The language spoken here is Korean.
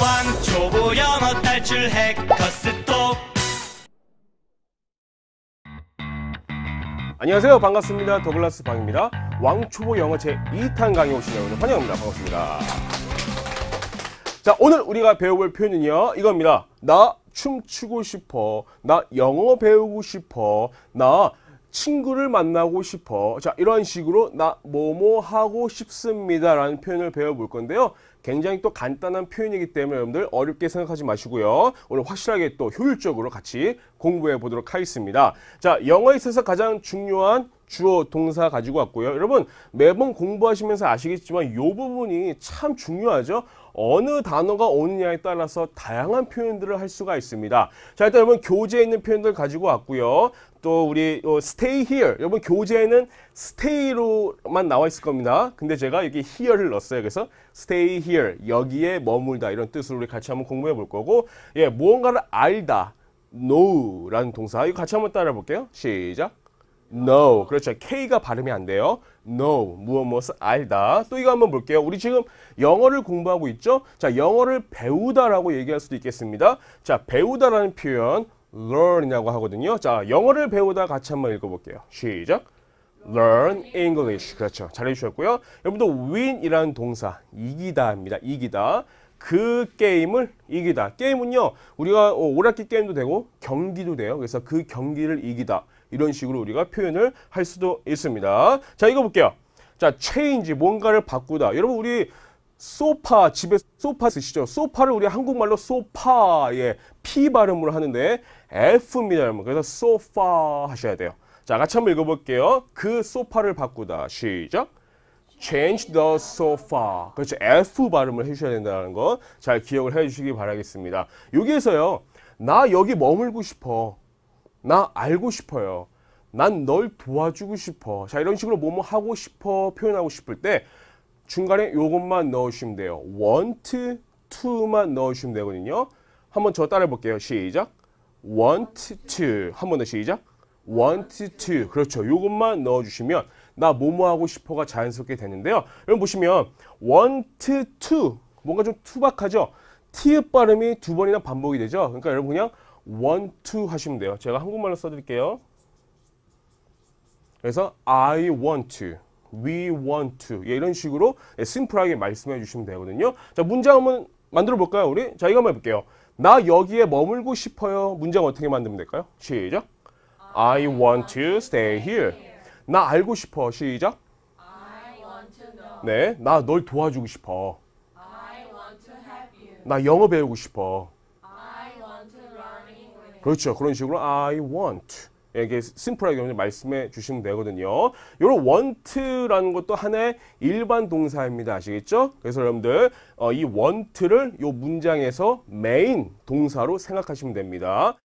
왕초보 영어 탈출 해커스톡 안녕하세요 반갑습니다 더글라스 방입니다 왕초보 영어 제2탄 강의 오신 여러분 환영합니다 반갑습니다 자 오늘 우리가 배워볼 표현은요 이겁니다 나 춤추고 싶어 나 영어 배우고 싶어 나 친구를 만나고 싶어. 자, 이런 식으로 나 뭐뭐 하고 싶습니다. 라는 표현을 배워볼 건데요. 굉장히 또 간단한 표현이기 때문에 여러분들 어렵게 생각하지 마시고요. 오늘 확실하게 또 효율적으로 같이 공부해 보도록 하겠습니다. 자, 영어에 있어서 가장 중요한 주어 동사 가지고 왔고요. 여러분 매번 공부하시면서 아시겠지만 요 부분이 참 중요하죠. 어느 단어가 오느냐에 따라서 다양한 표현들을 할 수가 있습니다. 자 일단 여러분 교재에 있는 표현들 가지고 왔고요. 또 우리 어, stay here 여러분 교재에는 stay로만 나와 있을 겁니다. 근데 제가 여기 here를 넣었어요. 그래서 stay here 여기에 머물다 이런 뜻으로 우리 같이 한번 공부해 볼 거고 예 무언가를 알다 know라는 동사 이거 같이 한번 따라 볼게요. 시작. no 그렇죠 k가 발음이 안 돼요 no 무엇 무엇을 알다 또 이거 한번 볼게요 우리 지금 영어를 공부하고 있죠 자 영어를 배우다라고 얘기할 수도 있겠습니다 자 배우다라는 표현 learn이라고 하거든요. 자, 영어를 배우다 같이 한번 읽어볼게요. 시작. learn English. 그렇죠. 잘해주셨고요. 여러분들 win이라는 동사, 이기다입니다. 이기다. 그 게임을 이기다. 게임은요, 우리가 어, 오락기 게임도 되고 경기도 돼요. 그래서 그 경기를 이기다. 이런 식으로 우리가 표현을 할 수도 있습니다. 자, 읽어볼게요. 자, change, 뭔가를 바꾸다. 여러분, 우리 소파 집에 소파 쓰시죠 소파를 우리 한국말로 소파의 P 발음으로 하는데 F입니다 여러분 그래서 소파 하셔야 돼요 자 같이 한번 읽어볼게요 그 소파를 바꾸다 시작 change the sofa 그렇죠 F 발음을 해주셔야 된다는 거잘 기억을 해주시기 바라겠습니다 여기에서요 나 여기 머물고 싶어 나 알고 싶어요 난 널 도와주고 싶어 자 이런 식으로 뭐 뭐 하고 싶어 표현하고 싶을 때 중간에 요것만 넣으시면 돼요. want to만 넣으시면 되거든요. 한번 저 따라해 볼게요. 시작. want to. 한번더 시작. want to. 그렇죠. 요것만 넣어주시면 나 뭐뭐 하고 싶어가 자연스럽게 되는데요. 여러분 보시면 want to. 뭔가 좀 투박하죠. 티 발음이 두 번이나 반복이 되죠. 그러니까 여러분 그냥 want to 하시면 돼요. 제가 한국말로 써드릴게요. 그래서 I want to. we want to 예, 이런 식으로 예, 심플하게 말씀해 주시면 되거든요. 자 문장 한번 만들어 볼까요 우리? 자 이거 한번 해볼게요. 나 여기에 머물고 싶어요. 문장 어떻게 만들면 될까요? 시작. I want to stay here. 나 알고 싶어. 시작. 네, 나 널 도와주고 싶어. 나 영어 배우고 싶어. 그렇죠. 그런 식으로 I want. 에게 심플하게 말씀해 주시면 되거든요. 요런 want라는 것도 하나의 일반 동사입니다. 아시겠죠? 그래서 여러분들 어, 이 want를 요 문장에서 메인 동사로 생각하시면 됩니다.